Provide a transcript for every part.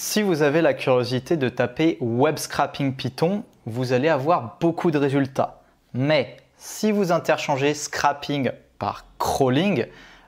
Si vous avez la curiosité de taper Web Scrapping Python, vous allez avoir beaucoup de résultats. Mais si vous interchangez scrapping par crawling,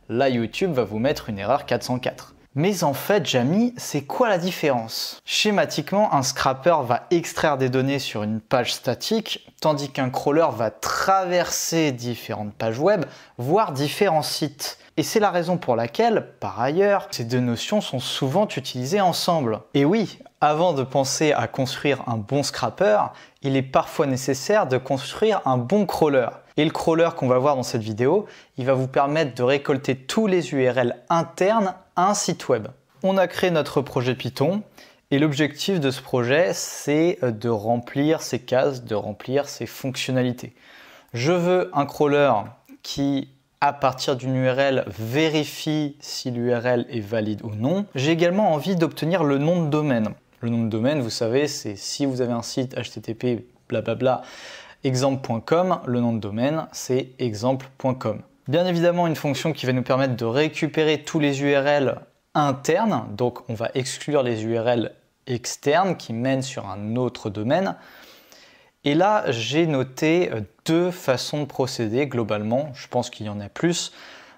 la YouTube va vous mettre une erreur 404. Mais en fait, Jamie, c'est quoi la différence Schématiquement, un scrapper va extraire des données sur une page statique, tandis qu'un crawler va traverser différentes pages web, voire différents sites. Et c'est la raison pour laquelle, par ailleurs, ces deux notions sont souvent utilisées ensemble. Et oui, avant de penser à construire un bon scrapper, il est parfois nécessaire de construire un bon crawler. Et le crawler qu'on va voir dans cette vidéo, il va vous permettre de récolter tous les URL internes un site web. On a créé notre projet Python et l'objectif de ce projet, c'est euh, de remplir ces cases, de remplir ces fonctionnalités. Je veux un crawler qui, à partir d'une URL, vérifie si l'URL est valide ou non. J'ai également envie d'obtenir le nom de domaine. Le nom de domaine, vous savez, c'est si vous avez un site http blablabla exemple.com, le nom de domaine, c'est exemple.com. Bien évidemment, une fonction qui va nous permettre de récupérer tous les URL internes, donc on va exclure les URL externes qui mènent sur un autre domaine. Et là, j'ai noté euh, deux façons de procéder globalement, je pense qu'il y en a plus,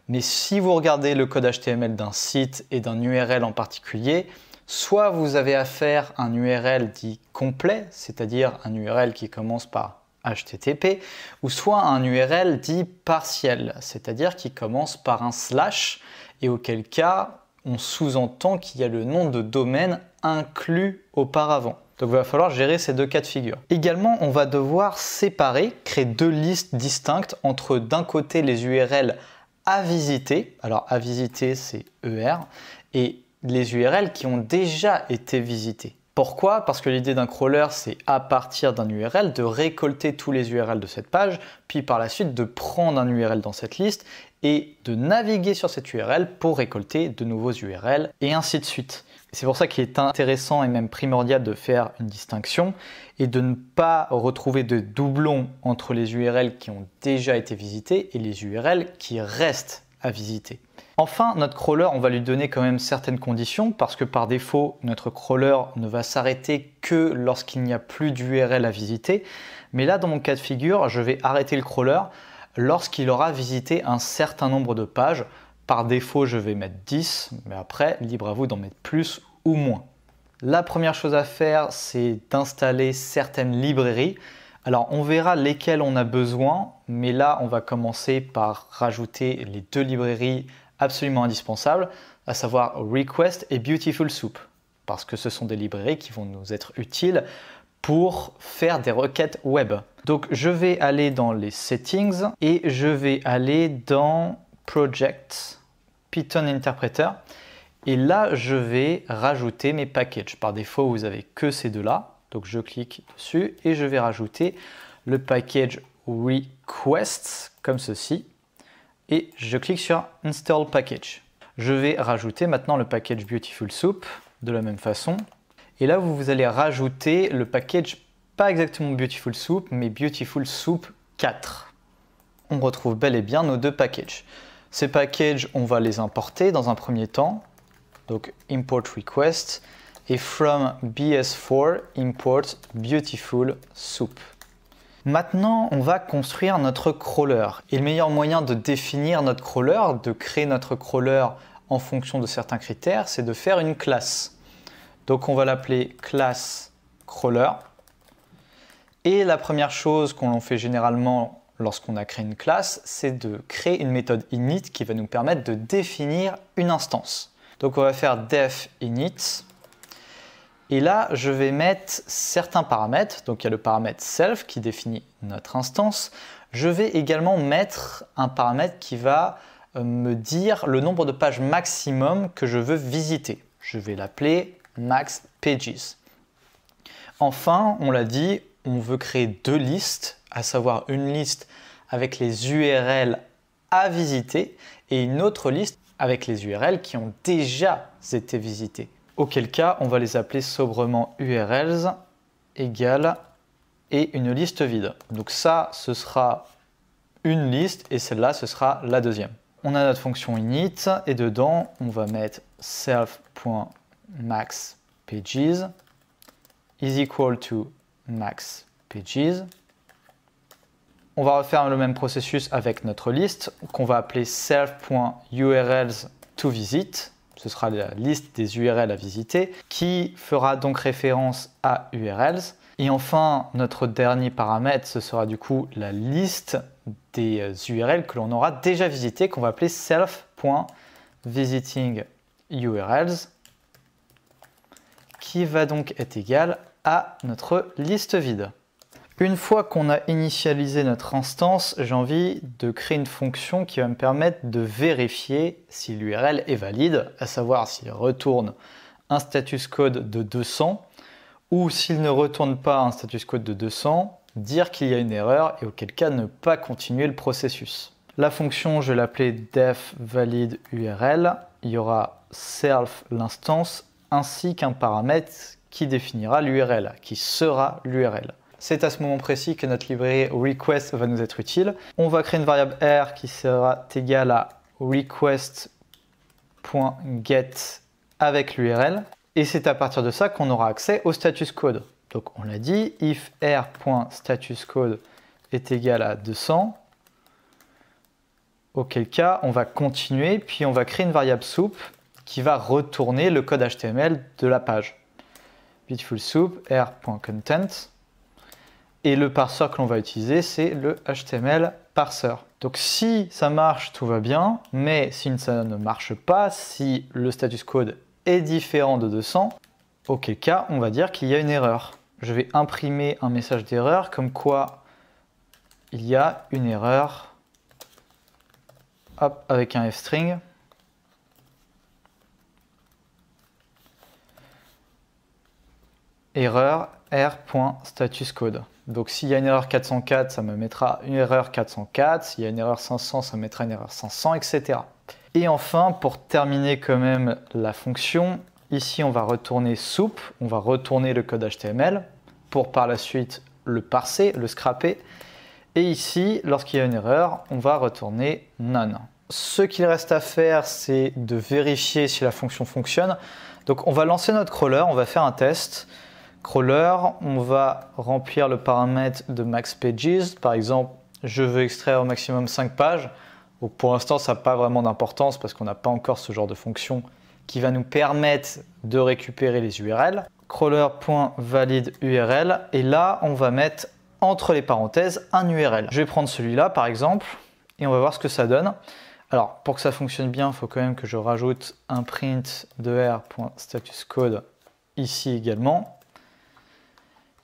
mais si vous regardez le code HTML d'un site et d'un URL en particulier, soit vous avez affaire à un URL dit complet, c'est-à-dire un URL qui commence par HTTP, ou soit un URL dit partiel, c'est-à-dire qui commence par un slash et auquel cas on sous-entend qu'il y a le nom de domaine inclus auparavant. Donc il va falloir gérer ces deux cas de figure. Également, on va devoir séparer, créer deux listes distinctes entre d'un côté les URL à visiter, alors à visiter c'est ER, et les URL qui ont déjà été visitées. Pourquoi Parce que l'idée d'un crawler, c'est à partir d'un URL de récolter tous les URL de cette page, puis par la suite de prendre un URL dans cette liste et de naviguer sur cette URL pour récolter de nouveaux URL, et ainsi de suite. C'est pour ça qu'il est intéressant et même primordial de faire une distinction et de ne pas retrouver de doublons entre les URL qui ont déjà été visitées et les URL qui restent à visiter. Enfin, notre crawler, on va lui donner quand même certaines conditions parce que par défaut, notre crawler ne va s'arrêter que lorsqu'il n'y a plus d'URL à visiter. Mais là, dans mon cas de figure, je vais arrêter le crawler lorsqu'il aura visité un certain nombre de pages. Par défaut, je vais mettre 10, mais après, libre à vous d'en mettre plus ou moins. La première chose à faire, c'est d'installer certaines librairies. Alors, on verra lesquelles on a besoin, mais là, on va commencer par rajouter les deux librairies absolument indispensable, à savoir Request et Beautiful Soup, parce que ce sont des librairies qui vont nous être utiles pour faire des requêtes web. Donc je vais aller dans les settings et je vais aller dans Project Python Interpreter. Et là, je vais rajouter mes packages. Par défaut, vous avez que ces deux-là. Donc je clique dessus et je vais rajouter le package requests comme ceci et je clique sur Install Package. Je vais rajouter maintenant le package Beautiful Soup de la même façon. Et là, vous allez rajouter le package, pas exactement Beautiful Soup, mais Beautiful Soup 4. On retrouve bel et bien nos deux packages. Ces packages, on va les importer dans un premier temps. Donc import request et from bs4 import beautiful soup. Maintenant, on va construire notre crawler. Et le meilleur moyen de définir notre crawler, de créer notre crawler en fonction de certains critères, c'est de faire une classe. Donc on va l'appeler classe crawler. Et la première chose qu'on fait généralement lorsqu'on a créé une classe, c'est de créer une méthode init qui va nous permettre de définir une instance. Donc on va faire def init et là, je vais mettre certains paramètres. Donc il y a le paramètre self qui définit notre instance. Je vais également mettre un paramètre qui va euh, me dire le nombre de pages maximum que je veux visiter. Je vais l'appeler max Enfin, on l'a dit, on veut créer deux listes, à savoir une liste avec les URL à visiter et une autre liste avec les URL qui ont déjà été visitées auquel cas on va les appeler sobrement URLs égale et une liste vide. Donc ça, ce sera une liste et celle-là, ce sera la deuxième. On a notre fonction init et dedans, on va mettre self.maxPages is equal to maxPages. On va refaire le même processus avec notre liste qu'on va appeler self.urls to visit ce sera la liste des URL à visiter, qui fera donc référence à URLs. Et enfin, notre dernier paramètre, ce sera du coup la liste des urls euh, que l'on aura déjà visité, qu'on va appeler self.visitingURLs, qui va donc être égal à notre liste vide. Une fois qu'on a initialisé notre instance, j'ai envie de créer une fonction qui va me permettre de vérifier si l'URL est valide, à savoir s'il retourne un status code de 200 ou s'il ne retourne pas un status code de 200, dire qu'il y a une erreur et auquel cas ne pas continuer le processus. La fonction, je vais l'appeler def Il y aura self l'instance ainsi qu'un paramètre qui définira l'URL, qui sera l'URL. C'est à ce moment précis que notre librairie request va nous être utile. On va créer une variable r qui sera égale à request.get avec l'URL. Et c'est à partir de ça qu'on aura accès au status code. Donc on l'a dit, if code est égal à 200, auquel cas on va continuer, puis on va créer une variable soup qui va retourner le code HTML de la page. Beautiful soup r.content. Et le parseur que l'on va utiliser, c'est le HTML parseur. Donc si ça marche, tout va bien, mais si ça ne marche pas, si le status code est différent de 200, auquel cas on va dire qu'il y a une erreur. Je vais imprimer un message d'erreur comme quoi il y a une erreur avec un f-string. Erreur code. Donc s'il y a une erreur 404, ça me mettra une erreur 404. S'il y a une erreur 500, ça me mettra une erreur 500, etc. Et enfin, pour terminer quand même la fonction, ici on va retourner soup, on va retourner le code HTML pour par la suite le parser, le scraper. Et ici, lorsqu'il y a une erreur, on va retourner none. Ce qu'il reste à faire, c'est de vérifier si la fonction fonctionne. Donc on va lancer notre crawler, on va faire un test crawler, on va remplir le paramètre de max pages. Par exemple, je veux extraire au maximum 5 pages. pour l'instant, ça n'a pas vraiment d'importance parce qu'on n'a pas encore ce genre de fonction qui va nous permettre de récupérer les URL. Crawler.validURL. URL. Et là, on va mettre entre les parenthèses un URL. Je vais prendre celui-là par exemple et on va voir ce que ça donne. Alors pour que ça fonctionne bien, il faut quand même que je rajoute un print de r.statuscode ici également.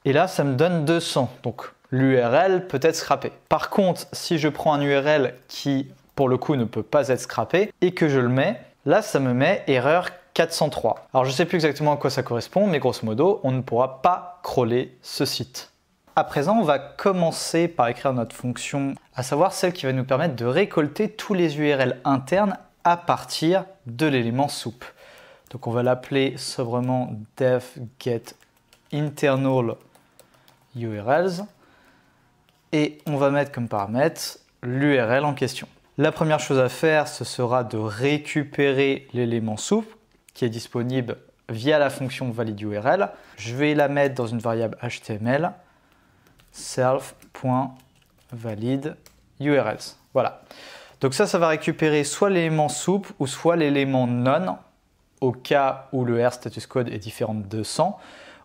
Et là, ça me donne 200. Donc l'URL peut être scrappée. Par contre, si je prends un URL qui, pour le coup, ne peut pas être scrappé et que je le mets, là, ça me met erreur 403. Alors je ne sais plus exactement à quoi ça correspond, mais grosso modo, on ne pourra pas crawler ce site. À présent, on va commencer par écrire notre fonction, à savoir celle qui va nous permettre de récolter tous les URL internes à partir de l'élément soupe. Donc on va l'appeler sobrement dev get internal URLs et on va mettre comme paramètre l'URL en question. La première chose à faire, ce sera de récupérer l'élément soup qui est disponible via la fonction valide Je vais la mettre dans une variable HTML self.validurls. Voilà. Donc ça, ça va récupérer soit l'élément soup ou soit l'élément non au cas où le R status code est différent de 200.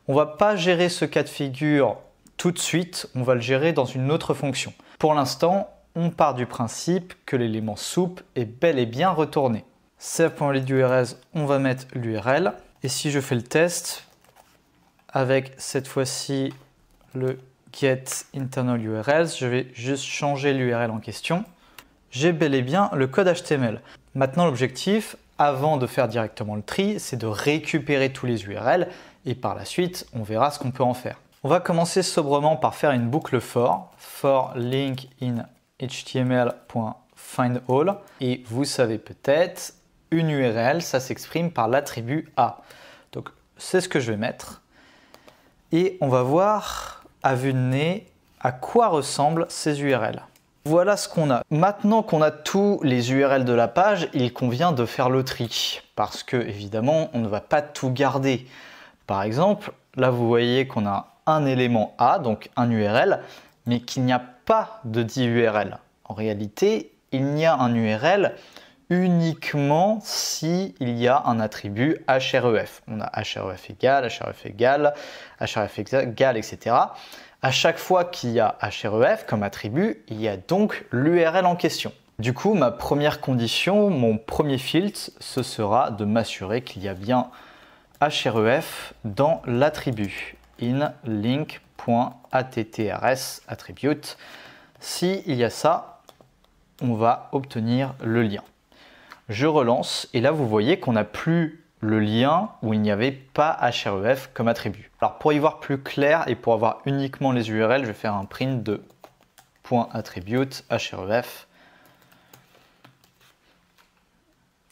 On va pas gérer ce cas de figure tout de suite, on va le gérer dans une autre fonction. Pour l'instant, on part du principe que l'élément soupe est bel et bien retourné. l'URL. on va mettre l'URL. Et si je fais le test, avec cette fois-ci le get internal URLs, je vais juste changer l'URL en question. J'ai bel et bien le code HTML. Maintenant, l'objectif, avant de faire directement le tri, c'est de récupérer tous les URLs et par la suite, on verra ce qu'on peut en faire. On va commencer sobrement par faire une boucle for, for link in html.findAll. Et vous savez peut-être, une URL, ça s'exprime par l'attribut A. Donc c'est ce que je vais mettre. Et on va voir à vue de nez à quoi ressemblent ces URL. Voilà ce qu'on a. Maintenant qu'on a tous les URL de la page, il convient de faire le tri. Parce que évidemment, on ne va pas tout garder. Par exemple, là vous voyez qu'on a un élément A, donc un URL, mais qu'il n'y a pas de dit URL. En réalité, il n'y a un URL uniquement s'il y a un attribut href. On a href égal, href égal, href égal, etc. À chaque fois qu'il y a href comme attribut, il y a donc l'URL en question. Du coup, ma première condition, mon premier filtre, ce sera de m'assurer qu'il y a bien href dans l'attribut link.attrs attribute. s'il il y a ça, on va obtenir le lien. Je relance et là vous voyez qu'on n'a plus le lien où il n'y avait pas href comme attribut. Alors pour y voir plus clair et pour avoir uniquement les URL, je vais faire un print de .attribute href.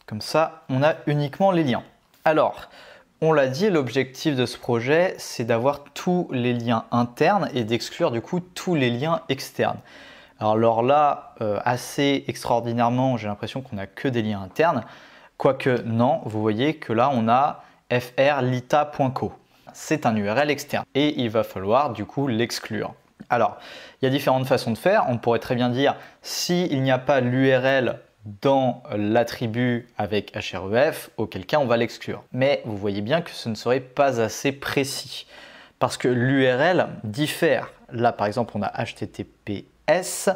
Comme ça, on a uniquement les liens. Alors, on l'a dit, l'objectif de ce projet, c'est d'avoir tous les liens internes et d'exclure du coup tous les liens externes. Alors, là, euh, assez extraordinairement, j'ai l'impression qu'on n'a que des liens internes. Quoique non, vous voyez que là, on a frlita.co. C'est un URL externe et il va falloir du coup l'exclure. Alors, il y a différentes façons de faire. On pourrait très bien dire, s'il n'y a pas l'URL dans l'attribut avec href, auquel cas on va l'exclure. Mais vous voyez bien que ce ne serait pas assez précis parce que l'URL diffère. Là par exemple on a https,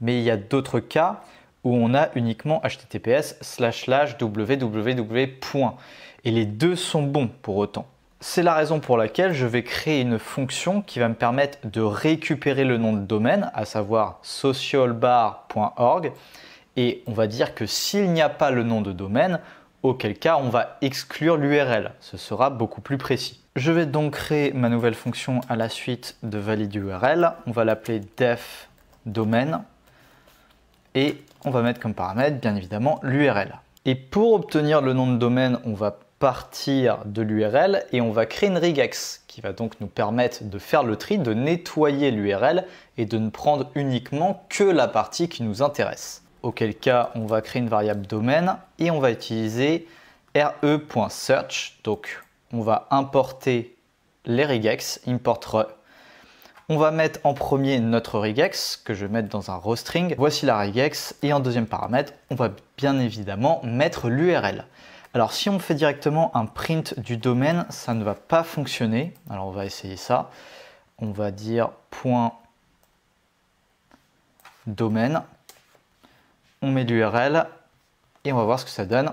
mais il y a d'autres cas où on a uniquement https www. Et les deux sont bons pour autant. C'est la raison pour laquelle je vais créer une fonction qui va me permettre de récupérer le nom de domaine, à savoir socialbar.org et on va dire que s'il n'y a pas le nom de domaine, auquel cas on va exclure l'URL. Ce sera beaucoup plus précis. Je vais donc créer ma nouvelle fonction à la suite de validURL. On va l'appeler def et on va mettre comme paramètre bien évidemment l'URL. Et pour obtenir le nom de domaine, on va partir de l'URL et on va créer une regex qui va donc nous permettre de faire le tri, de nettoyer l'URL et de ne prendre uniquement que la partie qui nous intéresse auquel cas on va créer une variable domaine et on va utiliser re.search. Donc on va importer les regex, import re. On va mettre en premier notre regex que je vais mettre dans un row string. Voici la regex et en deuxième paramètre, on va bien évidemment mettre l'URL. Alors si on fait directement un print du domaine, ça ne va pas fonctionner. Alors on va essayer ça. On va dire point domaine on met l'URL et on va voir ce que ça donne.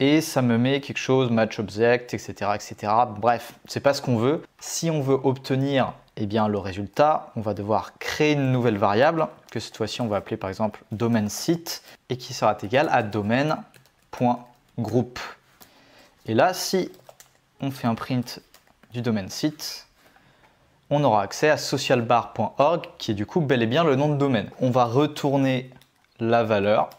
Et ça me met quelque chose, match object, etc. etc. Bref, c'est pas ce qu'on veut. Si on veut obtenir eh bien, le résultat, on va devoir créer une nouvelle variable, que cette fois-ci on va appeler par exemple domaine site, et qui sera égal à domaine.group. Et là, si on fait un print du domaine site, on aura accès à socialbar.org qui est du coup bel et bien le nom de domaine. On va retourner la valeur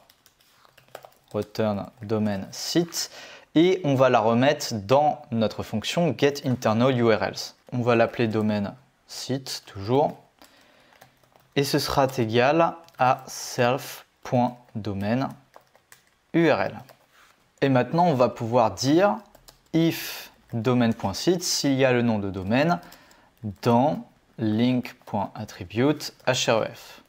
return domaine site et on va la remettre dans notre fonction getInternalURLs. On va l'appeler domaine site toujours et ce sera égal à self.DomainURL. Et maintenant, on va pouvoir dire if Domain.Site s'il y a le nom de domaine dans link.attribute href.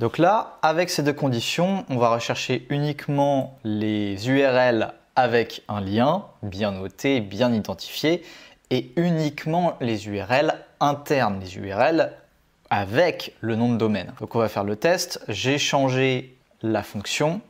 Donc là, avec ces deux conditions, on va rechercher uniquement les URL avec un lien bien noté, bien identifié, et uniquement les URL internes, les URL avec le nom de domaine. Donc on va faire le test. J'ai changé la fonction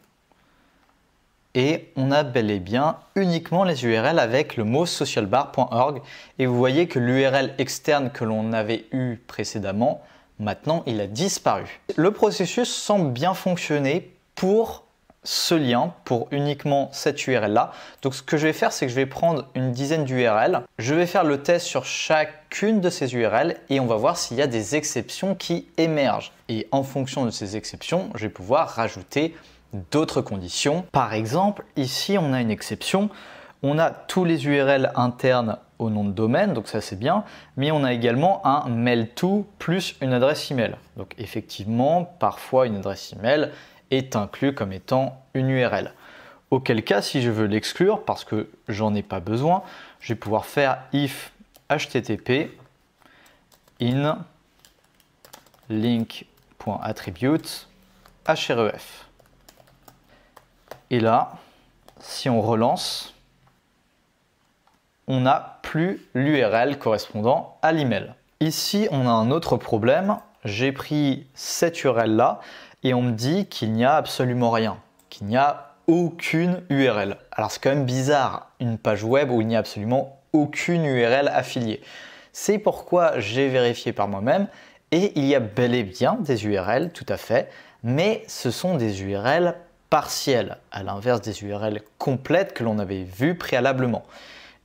et on a bel et bien uniquement les URL avec le mot socialbar.org et vous voyez que l'URL externe que l'on avait eu précédemment Maintenant, il a disparu. Le processus semble bien fonctionner pour ce lien pour uniquement cette URL là. Donc ce que je vais faire, c'est que je vais prendre une dizaine d'URL. Je vais faire le test sur chacune de ces URL et on va voir s'il y a des exceptions qui émergent. Et en fonction de ces exceptions, je vais pouvoir rajouter d'autres conditions. Par exemple, ici, on a une exception on a tous les URL internes au nom de domaine, donc ça c'est bien, mais on a également un mail to plus une adresse email. Donc effectivement, parfois une adresse email est inclue comme étant une URL. Auquel cas, si je veux l'exclure parce que j'en ai pas besoin, je vais pouvoir faire if http in link.attribute href. Et là, si on relance, on n'a plus l'URL correspondant à l'email. Ici, on a un autre problème. J'ai pris cette URL là et on me dit qu'il n'y a absolument rien, qu'il n'y a aucune URL. Alors c'est quand même bizarre, une page web où il n'y a absolument aucune URL affiliée. C'est pourquoi j'ai vérifié par moi-même et il y a bel et bien des URL, tout à fait, mais ce sont des URL partielles, à l'inverse des URL complètes que l'on avait vues préalablement.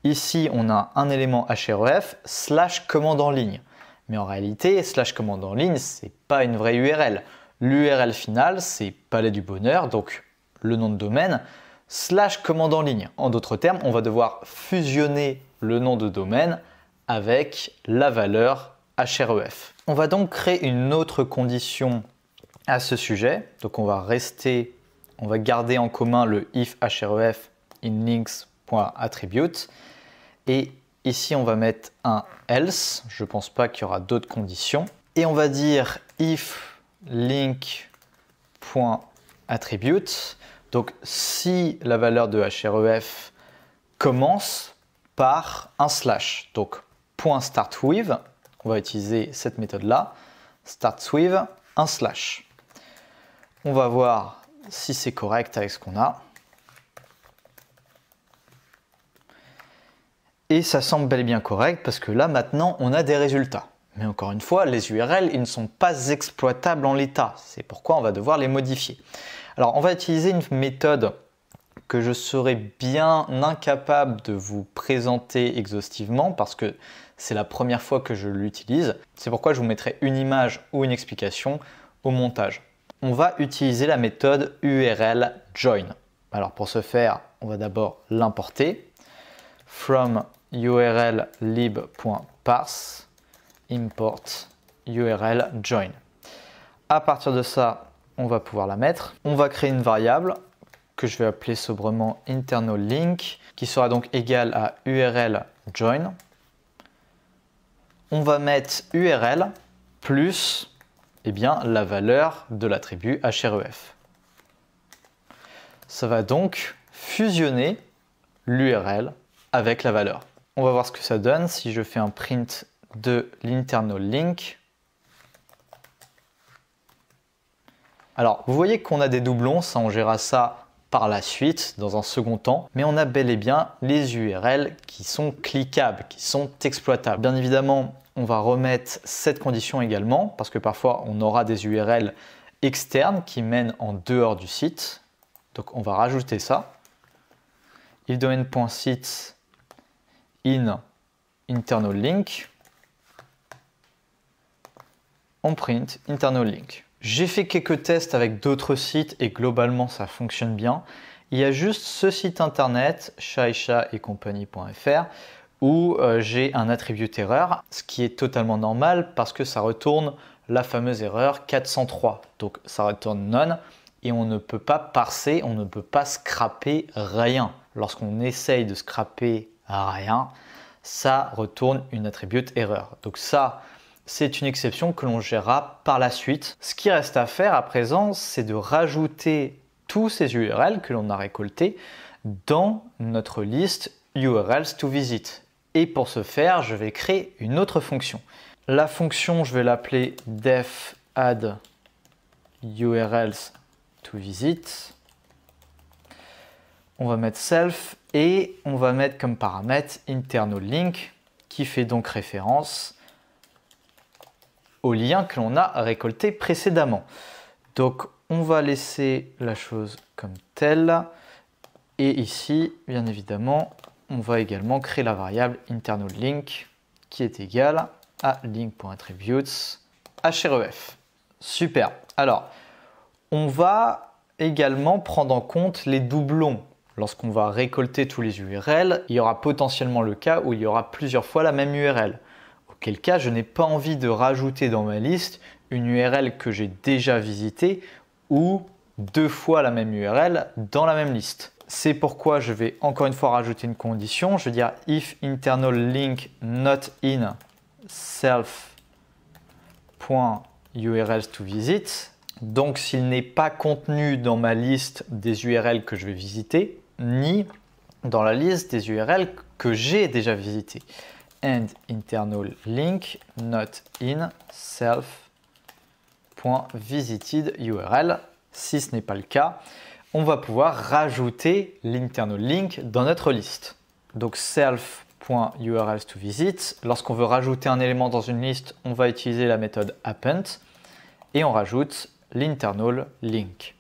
Ici, on a un élément href slash commande en ligne. Mais en réalité, slash commande en ligne, c'est pas une vraie URL. L'URL finale, c'est palais du bonheur, donc le nom de domaine, slash commande en ligne. En d'autres termes, on va devoir fusionner le nom de domaine avec la valeur href. On va donc créer une autre condition à ce sujet. Donc on va rester, on va garder en commun le if href in links.attribute et ici, on va mettre un else. Je ne pense pas qu'il y aura d'autres conditions. Et on va dire if link.attribute. Donc, si la valeur de href commence par un slash, donc point start on va utiliser cette méthode-là, start un slash. On va voir si c'est correct avec ce qu'on a. Et ça semble bel et bien correct parce que là maintenant on a des résultats. Mais encore une fois, les URL, ils ne sont pas exploitables en l'état. C'est pourquoi on va devoir les modifier. Alors on va utiliser une méthode que je serais bien incapable de vous présenter exhaustivement parce que c'est la première fois que je l'utilise. C'est pourquoi je vous mettrai une image ou une explication au montage. On va utiliser la méthode URL join. Alors pour ce faire, on va d'abord l'importer from url lib.parse import url join. À partir de ça, on va pouvoir la mettre. On va créer une variable que je vais appeler sobrement internal link qui sera donc égale à url join. On va mettre url plus eh bien, la valeur de l'attribut href. Ça va donc fusionner l'url avec la valeur. On va voir ce que ça donne si je fais un print de l'internal link. Alors, vous voyez qu'on a des doublons, ça on gérera ça par la suite, dans un second temps, mais on a bel et bien les URL qui sont cliquables, qui sont exploitables. Bien évidemment, on va remettre cette condition également, parce que parfois on aura des URL externes qui mènent en dehors du site. Donc on va rajouter ça. ifdomain.site in internal link, on print internal link. J'ai fait quelques tests avec d'autres sites et globalement ça fonctionne bien. Il y a juste ce site internet, chaisha et compagnie.fr, où euh, j'ai un attribut erreur, ce qui est totalement normal parce que ça retourne la fameuse erreur 403. Donc ça retourne none et on ne peut pas parser, on ne peut pas scraper rien. Lorsqu'on essaye de scraper rien, ça retourne une attribute erreur. Donc ça, c'est une exception que l'on gérera par la suite. Ce qui reste à faire à présent, c'est de rajouter tous ces URL que l'on a récolté dans notre liste URLs to visit. Et pour ce faire, je vais créer une autre fonction. La fonction, je vais l'appeler def add URLs to visit. On va mettre self et on va mettre comme paramètre internal link qui fait donc référence au lien que l'on a récolté précédemment. Donc on va laisser la chose comme telle et ici bien évidemment on va également créer la variable internal link qui est égale à link.attributes href. Super. Alors on va également prendre en compte les doublons Lorsqu'on va récolter tous les URL, il y aura potentiellement le cas où il y aura plusieurs fois la même URL. Auquel cas, je n'ai pas envie de rajouter dans ma liste une URL que j'ai déjà visitée ou deux fois la même URL dans la même liste. C'est pourquoi je vais encore une fois rajouter une condition. Je vais dire if internal link not in self.urls to visit. Donc s'il n'est pas contenu dans ma liste des URL que je vais visiter, ni dans la liste des URL que j'ai déjà visité. And internal link not in self.visited URL. Si ce n'est pas le cas, on va pouvoir rajouter l'internal link dans notre liste. Donc self.urls to visit. Lorsqu'on veut rajouter un élément dans une liste, on va utiliser la méthode append et on rajoute l'internal link.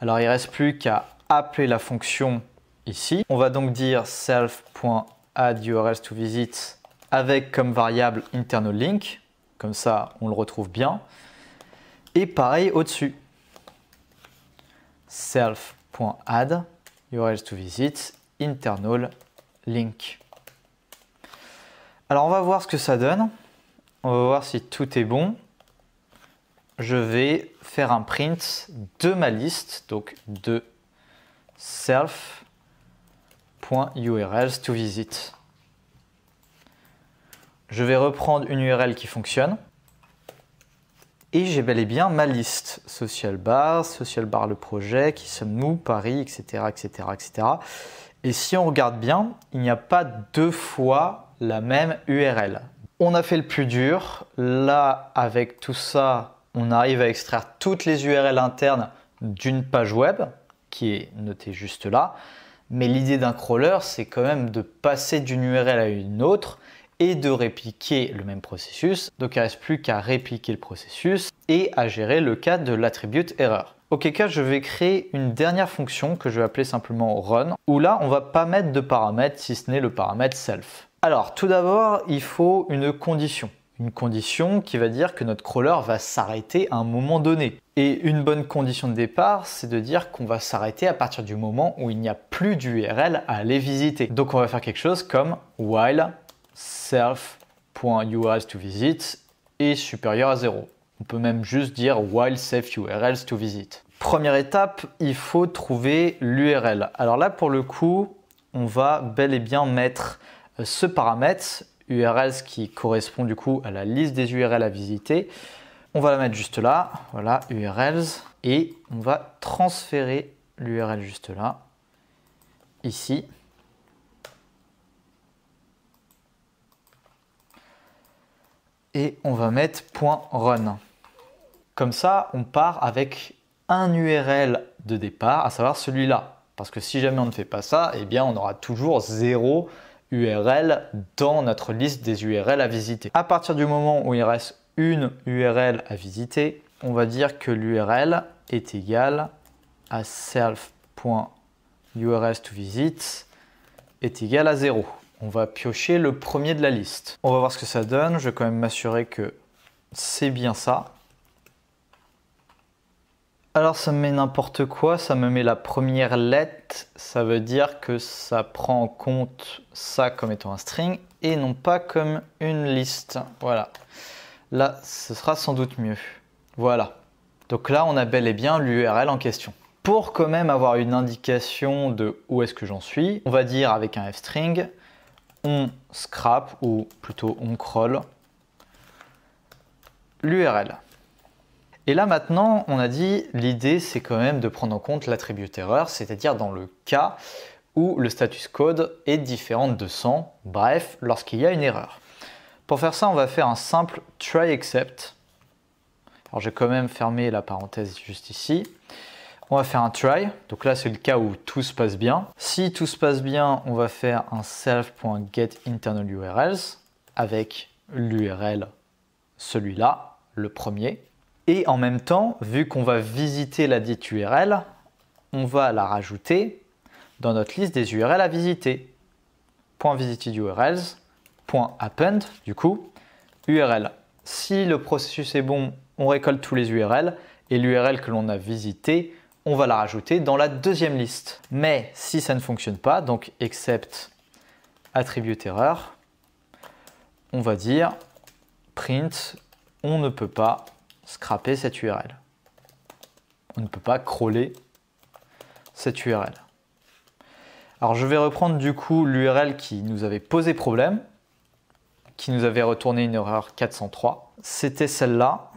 Alors il ne reste plus qu'à appeler la fonction ici. On va donc dire self.addUrlToVisit avec comme variable internal link. Comme ça, on le retrouve bien. Et pareil au-dessus. self.add urls internal link. Alors on va voir ce que ça donne. On va voir si tout est bon. Je vais faire un print de ma liste, donc de self.urls to visit. Je vais reprendre une URL qui fonctionne. Et j'ai bel et bien ma liste social bar, social bar le projet, qui sommes-nous, Paris, etc., etc., etc. Et si on regarde bien, il n'y a pas deux fois la même URL. On a fait le plus dur. Là, avec tout ça, on arrive à extraire toutes les URL internes d'une page web qui est noté juste là. Mais l'idée d'un crawler, c'est quand même de passer d'une URL à une autre et de répliquer le même processus. Donc il ne reste plus qu'à répliquer le processus et à gérer le cas de l'attribute error. Auquel cas, je vais créer une dernière fonction que je vais appeler simplement run, où là, on va pas mettre de paramètres si ce n'est le paramètre self. Alors, tout d'abord, il faut une condition une condition qui va dire que notre crawler va s'arrêter à un moment donné. Et une bonne condition de départ, c'est de dire qu'on va s'arrêter à partir du moment où il n'y a plus d'URL à aller visiter. Donc on va faire quelque chose comme while self.urls to visit est supérieur à 0. On peut même juste dire while self URLs to visit. Première étape, il faut trouver l'URL. Alors là, pour le coup, on va bel et bien mettre euh, ce paramètre URLs qui correspond du coup à la liste des urls à visiter. On va la mettre juste là, voilà, URLs, et on va transférer l'URL juste là, ici. Et on va mettre .run. Comme ça, on part avec un URL de départ, à savoir celui-là. Parce que si jamais on ne fait pas ça, eh bien on aura toujours zéro URL dans notre liste des URL à visiter. À partir du moment où il reste une URL à visiter, on va dire que l'URL est égale à self.urls to est égal à 0. On va piocher le premier de la liste. On va voir ce que ça donne. Je vais quand même m'assurer que c'est bien ça. Alors ça me met n'importe quoi, ça me met la première lettre, ça veut dire que ça prend en compte ça comme étant un string et non pas comme une liste. Voilà. Là, ce sera sans doute mieux. Voilà. Donc là, on a bel et bien l'URL en question. Pour quand même avoir une indication de où est-ce que j'en suis, on va dire avec un f-string, on scrape ou plutôt on crawl l'URL. Et là maintenant, on a dit l'idée c'est quand même de prendre en compte l'attribut erreur, c'est-à-dire dans le cas où le status code est différent de 100, bref, lorsqu'il y a une erreur. Pour faire ça, on va faire un simple try except. Alors j'ai quand même fermé la parenthèse juste ici. On va faire un try, donc là c'est le cas où tout se passe bien. Si tout se passe bien, on va faire un self.getInternalURLs avec l'URL celui-là, le premier. Et en même temps, vu qu'on va visiter la dite URL, on va la rajouter dans notre liste des URL à visiter. Point du coup, URL. Si le processus est bon, on récolte tous les URL et l'URL que l'on a visité, on va la rajouter dans la deuxième liste. Mais si ça ne fonctionne pas, donc except attribute erreur, on va dire print on ne peut pas scraper cette URL. On ne peut pas crawler cette URL. Alors je vais reprendre du coup l'URL qui nous avait posé problème, qui nous avait retourné une erreur 403. C'était celle-là.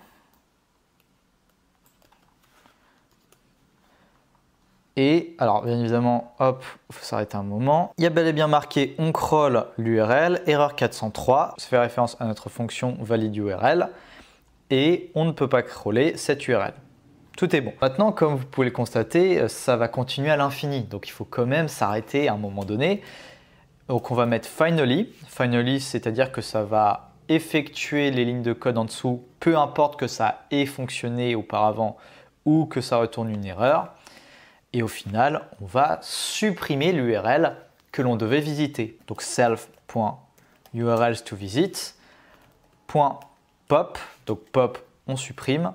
Et alors bien évidemment, hop, il faut s'arrêter un moment. Il y a bel et bien marqué on crawl l'URL, erreur 403, ça fait référence à notre fonction valide URL et on ne peut pas crawler cette URL. Tout est bon. Maintenant, comme vous pouvez le constater, euh, ça va continuer à l'infini. Donc il faut quand même s'arrêter à un moment donné. Donc on va mettre finally. Finally, c'est-à-dire que ça va effectuer les lignes de code en dessous, peu importe que ça ait fonctionné auparavant ou que ça retourne une erreur. Et au final, on va supprimer l'URL que l'on devait visiter. Donc self.urls to visit.pop donc pop, on supprime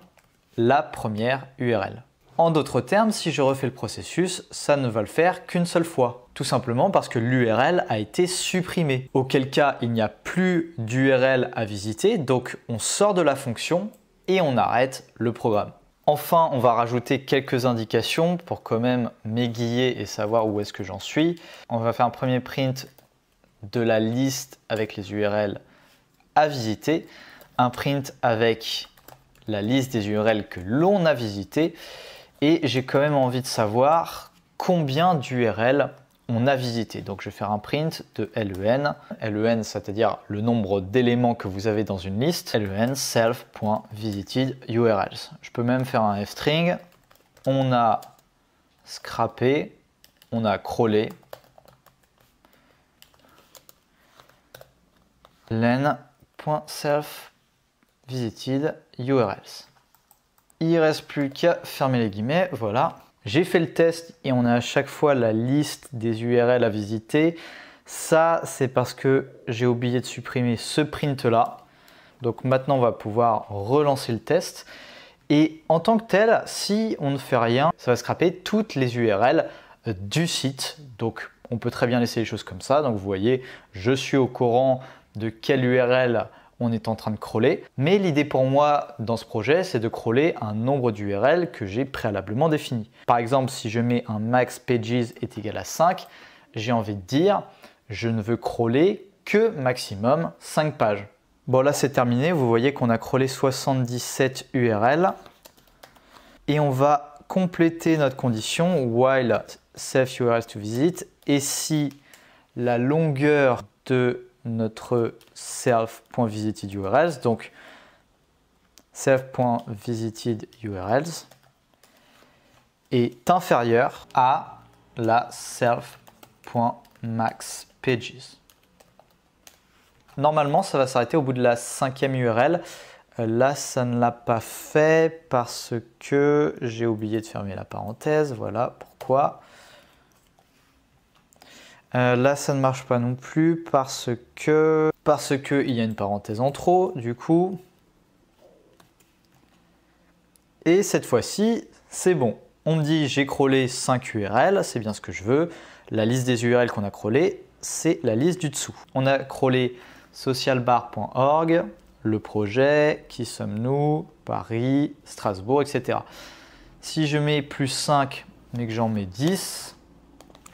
la première URL. En d'autres termes, si je refais le processus, ça ne va le faire qu'une seule fois. Tout simplement parce que l'URL a été supprimée. Auquel cas, il n'y a plus d'URL à visiter, donc on sort de la fonction et on arrête le programme. Enfin, on va rajouter quelques indications pour quand même m'aiguiller et savoir où est-ce que j'en suis. On va faire un premier print de la liste avec les URL à visiter un print avec la liste des URL que l'on a visité et j'ai quand même envie de savoir combien d'URL on a visité. Donc je vais faire un print de len, len c'est-à-dire le nombre d'éléments que vous avez dans une liste, len self.visited URLs. Je peux même faire un f-string, on a scrappé, on a crawlé, len.self visited URLs. Il ne reste plus qu'à fermer les guillemets, voilà. J'ai fait le test et on a à chaque fois la liste des URL à visiter. Ça, c'est parce que j'ai oublié de supprimer ce print là. Donc maintenant, on va pouvoir relancer le test. Et en tant que tel, si on ne fait rien, ça va scraper toutes les URL du site. Donc on peut très bien laisser les choses comme ça. Donc vous voyez, je suis au courant de quelle URL on est en train de crawler. Mais l'idée pour moi dans ce projet, c'est de crawler un nombre d'URL que j'ai préalablement défini. Par exemple, si je mets un max pages est égal à 5, j'ai envie de dire je ne veux crawler que maximum 5 pages. Bon là c'est terminé, vous voyez qu'on a crawlé 77 URL et on va compléter notre condition while save URLs to visit et si la longueur de notre self.visitedURLs. Donc, self.visitedURLs est inférieur à la self.maxPages. Normalement, ça va s'arrêter au bout de la cinquième URL. Euh, là, ça ne l'a pas fait parce que j'ai oublié de fermer la parenthèse. Voilà pourquoi. Euh, là, ça ne marche pas non plus parce que parce que il y a une parenthèse en trop, du coup. Et cette fois-ci, c'est bon. On me dit j'ai crawlé 5 URL, c'est bien ce que je veux. La liste des URL qu'on a crawlé, c'est la liste du dessous. On a crawlé socialbar.org, le projet, qui sommes-nous, Paris, Strasbourg, etc. Si je mets plus 5 mais que j'en mets 10,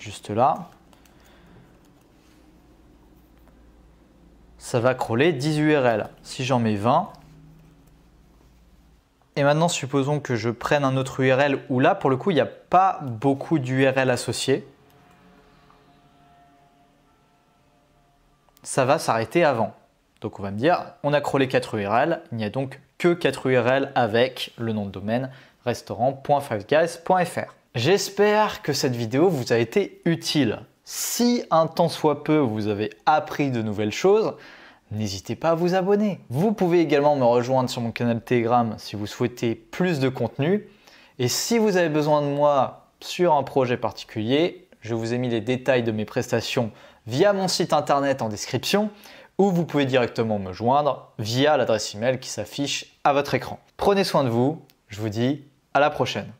juste là, ça va crawler 10 URL. Si j'en mets 20, et maintenant, supposons que je prenne un autre URL où là, pour le coup, il n'y a pas beaucoup d'URL associés. Ça va s'arrêter avant. Donc on va me dire, on a crawlé 4 URL, il n'y a donc que 4 URL avec le nom de domaine restaurant.fiveguys.fr J'espère que cette vidéo vous a été utile. Si un temps soit peu, vous avez appris de nouvelles choses, n'hésitez pas à vous abonner. Vous pouvez également me rejoindre sur mon canal Telegram si vous souhaitez plus de contenu. Et si vous avez besoin de moi sur un projet particulier, je vous ai mis les détails de mes prestations via mon site internet en description ou vous pouvez directement me joindre via l'adresse email qui s'affiche à votre écran. Prenez soin de vous, je vous dis à la prochaine.